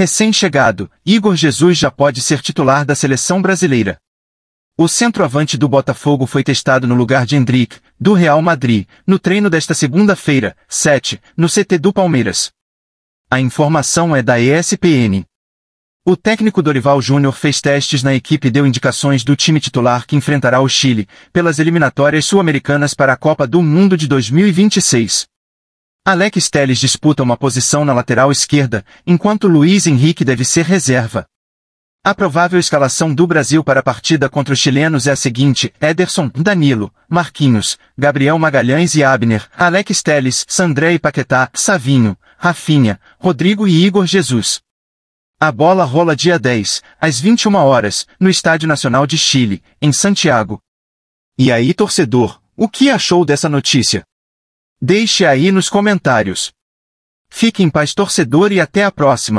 Recém-chegado, Igor Jesus já pode ser titular da seleção brasileira. O centroavante do Botafogo foi testado no lugar de Hendrick, do Real Madrid, no treino desta segunda-feira, 7, no CT do Palmeiras. A informação é da ESPN. O técnico Dorival Júnior fez testes na equipe e deu indicações do time titular que enfrentará o Chile, pelas eliminatórias sul-americanas para a Copa do Mundo de 2026. Alex Teles disputa uma posição na lateral esquerda, enquanto Luiz Henrique deve ser reserva. A provável escalação do Brasil para a partida contra os chilenos é a seguinte, Ederson, Danilo, Marquinhos, Gabriel Magalhães e Abner, Alex Teles, Sandré e Paquetá, Savinho, Rafinha, Rodrigo e Igor Jesus. A bola rola dia 10, às 21 horas, no Estádio Nacional de Chile, em Santiago. E aí torcedor, o que achou dessa notícia? Deixe aí nos comentários. Fique em paz torcedor e até a próxima.